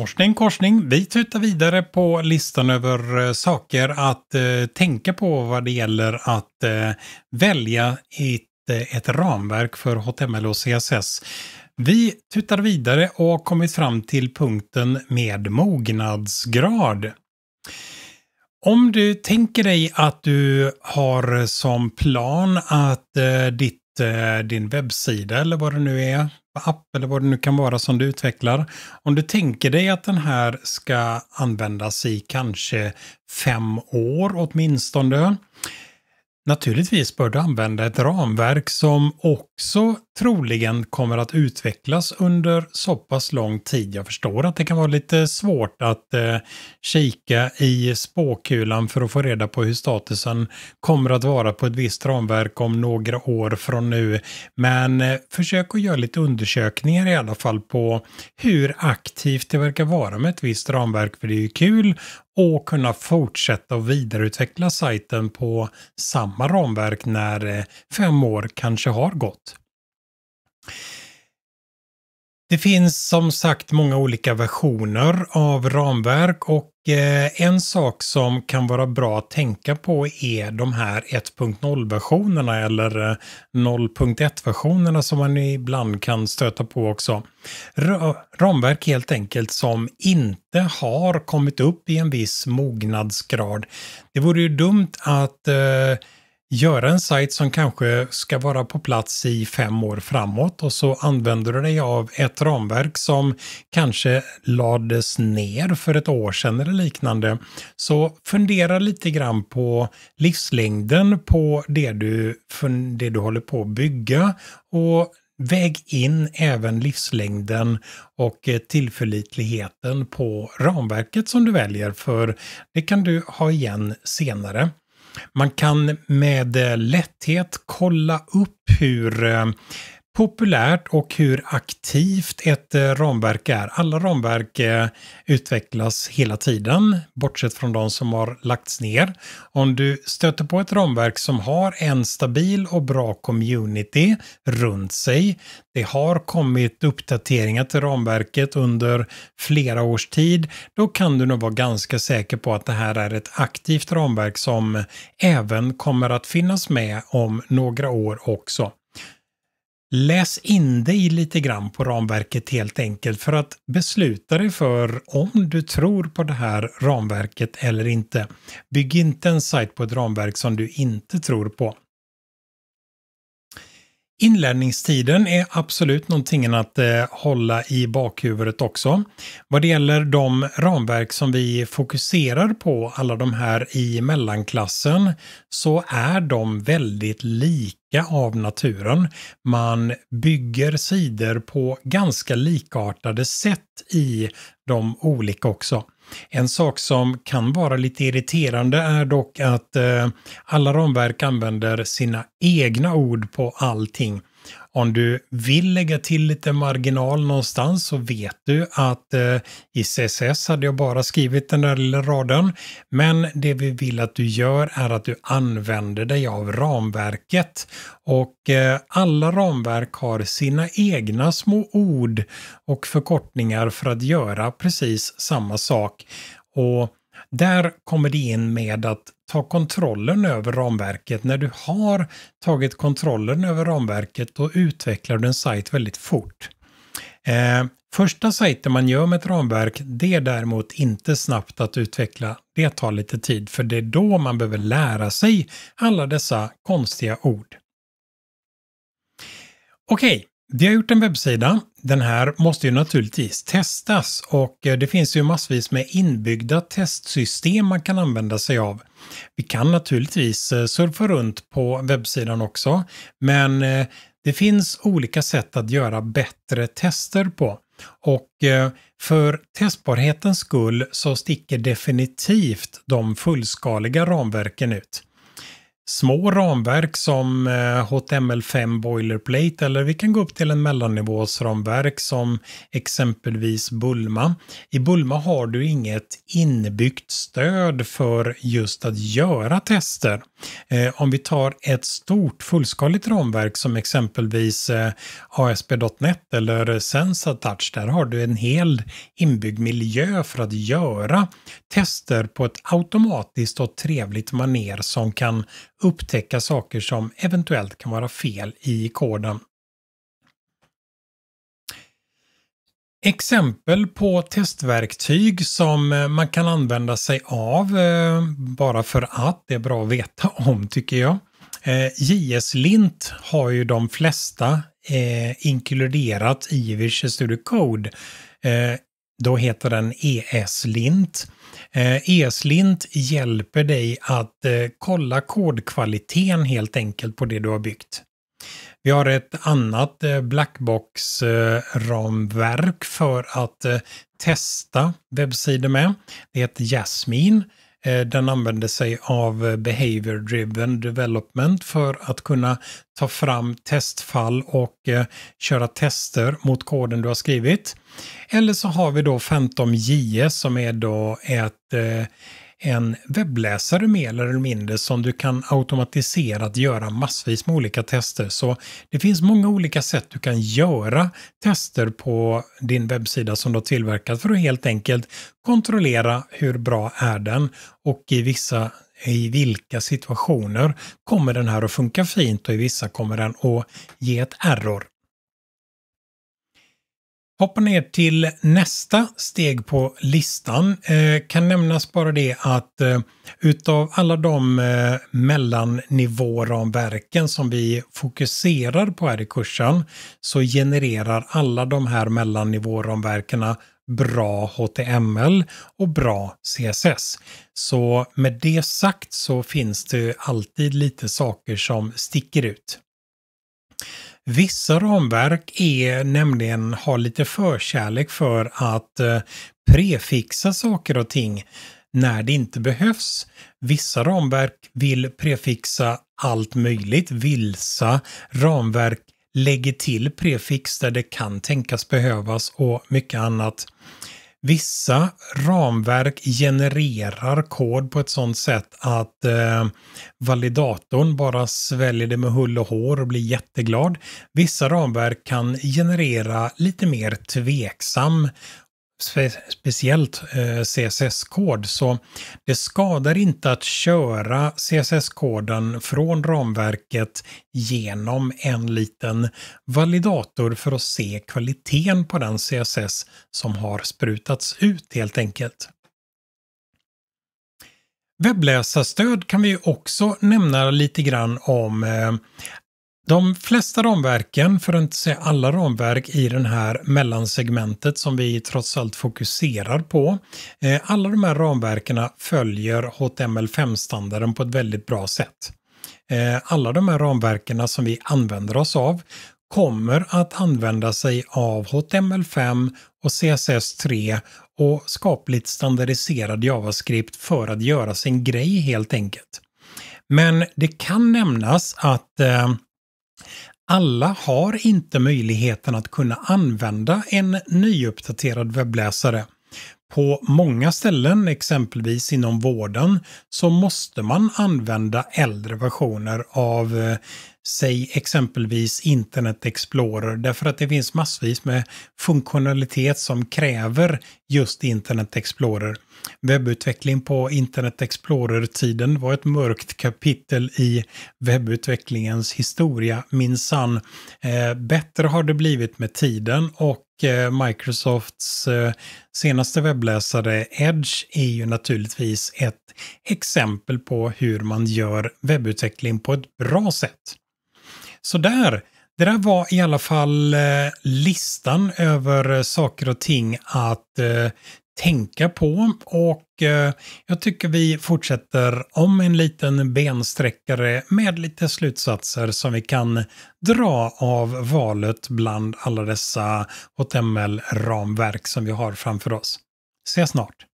Korsning, korsning. Vi tutar vidare på listan över eh, saker att eh, tänka på vad det gäller att eh, välja ett, eh, ett ramverk för HTML och CSS. Vi tutar vidare och har kommit fram till punkten med mognadsgrad. Om du tänker dig att du har som plan att eh, ditt, eh, din webbsida eller vad det nu är app eller vad det nu kan vara som du utvecklar. Om du tänker dig att den här ska användas i kanske fem år åtminstone. Naturligtvis bör du använda ett ramverk som också troligen kommer att utvecklas under så pass lång tid. Jag förstår att det kan vara lite svårt att eh, kika i spåkulan för att få reda på hur statusen kommer att vara på ett visst ramverk om några år från nu. Men eh, försök att göra lite undersökningar i alla fall på hur aktivt det verkar vara med ett visst ramverk, för det är ju kul och kunna fortsätta och vidareutveckla sajten på samma ramverk när eh, fem år kanske har gått. Det finns som sagt många olika versioner av ramverk och eh, en sak som kan vara bra att tänka på är de här 1.0-versionerna eller 0.1-versionerna eh, som man ibland kan stöta på också. Ramverk helt enkelt som inte har kommit upp i en viss mognadsgrad. Det vore ju dumt att eh, göra en sajt som kanske ska vara på plats i fem år framåt och så använder du dig av ett ramverk som kanske lades ner för ett år sedan eller liknande. Så fundera lite grann på livslängden på det du, det du håller på att bygga och Väg in även livslängden och eh, tillförlitligheten på ramverket som du väljer för det kan du ha igen senare. Man kan med eh, lätthet kolla upp hur eh, populärt och hur aktivt ett eh, ramverk är. Alla ramverk eh, utvecklas hela tiden, bortsett från de som har lagts ner. Om du stöter på ett ramverk som har en stabil och bra community runt sig, det har kommit uppdateringar till ramverket under flera års tid, då kan du nog vara ganska säker på att det här är ett aktivt ramverk som även kommer att finnas med om några år också. Läs in dig lite grann på ramverket helt enkelt för att besluta dig för om du tror på det här ramverket eller inte. Bygg inte en sajt på ett ramverk som du inte tror på. Inlärningstiden är absolut någonting att eh, hålla i bakhuvudet också. Vad det gäller de ramverk som vi fokuserar på, alla de här i mellanklassen, så är de väldigt lika av naturen. Man bygger sidor på ganska likartade sätt i de olika också. En sak som kan vara lite irriterande är dock att eh, alla ramverk använder sina egna ord på allting. Om du vill lägga till lite marginal någonstans så vet du att eh, i CSS hade jag bara skrivit den där lilla raden. Men det vi vill att du gör är att du använder dig av ramverket. Och eh, alla ramverk har sina egna små ord och förkortningar för att göra precis samma sak. Och där kommer det in med att ta kontrollen över ramverket. När du har tagit kontrollen över ramverket då utvecklar du en sajt väldigt fort. Eh, första sajten man gör med ett ramverk det är däremot inte snabbt att utveckla. Det tar lite tid för det är då man behöver lära sig alla dessa konstiga ord. Okej, vi har gjort en webbsida. Den här måste ju naturligtvis testas och eh, det finns ju massvis med inbyggda testsystem man kan använda sig av. Vi kan naturligtvis eh, surfa runt på webbsidan också, men eh, det finns olika sätt att göra bättre tester på. Och för testbarhetens skull så sticker definitivt de fullskaliga ramverken ut små ramverk som HTML5 eh, boilerplate eller vi kan gå upp till en mellannivåsramverk som exempelvis Bulma. I Bulma har du inget inbyggt stöd för just att göra tester. Eh, om vi tar ett stort fullskaligt ramverk som exempelvis eh, ASP.NET eller Sensatouch, där har du en hel inbyggd miljö för att göra tester på ett automatiskt och trevligt maner som kan upptäcka saker som eventuellt kan vara fel i koden. Exempel på testverktyg som eh, man kan använda sig av eh, bara för att det är bra att veta om tycker jag. Eh, JS-lint har ju de flesta inkluderat i Visual Studio Code. Då heter den ES-lint. ES-lint e hjälper dig att kolla kodkvaliteten helt enkelt på det du har byggt. Vi har ett annat eh, Blackbox-ramverk för att eh, testa webbsidor med. Det heter Jasmine. Eh, den använder sig av Behavior Driven Development för att kunna ta fram testfall och köra tester mot koden du har skrivit. Eller så har vi då 15JS som är då ett en webbläsare mer eller mindre som du kan automatiserat göra massvis med olika tester. Så det finns många olika sätt du kan göra tester på din webbsida som du har tillverkat för att helt enkelt kontrollera hur bra är den och i vissa i vilka situationer kommer den här att funka fint och i vissa kommer den att ge ett error hoppa ner till nästa steg på listan. Eh, kan nämnas bara det att eh, utav alla de eh, mellannivåramverken som vi fokuserar på här i kursen så genererar alla de här mellannivåramverkena bra HTML och bra CSS. Så med det sagt så finns det alltid lite saker som sticker ut. Vissa ramverk är nämligen, har lite förkärlek för att eh, prefixa saker och ting när det inte behövs. Vissa ramverk vill prefixa allt möjligt. Vilsa ramverk lägger till prefix där det kan tänkas behövas och mycket annat vissa ramverk genererar kod på ett sådant sätt att eh, validatorn bara sväljer det med hull och hår och blir jätteglad. Vissa ramverk kan generera lite mer tveksam spe, speciellt eh, CSS-kod. Så det skadar inte att köra CSS-koden från ramverket genom en liten validator för att se kvaliteten på den CSS som har sprutats ut helt enkelt. Webbläsarstöd kan vi också nämna lite grann om. Eh, de flesta ramverken, för att inte säga alla ramverk i det här mellansegmentet som vi trots allt fokuserar på, eh, alla de här ramverken följer HTML5-standarden på ett väldigt bra sätt. Eh, alla de här ramverken som vi använder oss av kommer att använda sig av HTML5 och CSS3 och skapligt standardiserad JavaScript för att göra sin grej helt enkelt. Men det kan nämnas att eh, alla har inte möjligheten att kunna använda en nyuppdaterad webbläsare. På många ställen, exempelvis inom vården, så måste man använda äldre versioner av eh, säg exempelvis Internet Explorer därför att det finns massvis med funktionalitet som kräver just Internet Explorer. Webbutveckling på Internet Explorer-tiden var ett mörkt kapitel i webbutvecklingens historia minsann. Eh, bättre har det blivit med tiden och eh, Microsofts eh, senaste webbläsare Edge är ju naturligtvis ett exempel på hur man gör webbutveckling på ett bra sätt. Så där, det där var i alla fall eh, listan över saker och ting att tänka på. Och eh, jag tycker vi fortsätter om en liten bensträckare med lite slutsatser som vi kan dra av valet bland alla dessa HTML-ramverk som vi har framför oss. Ses snart!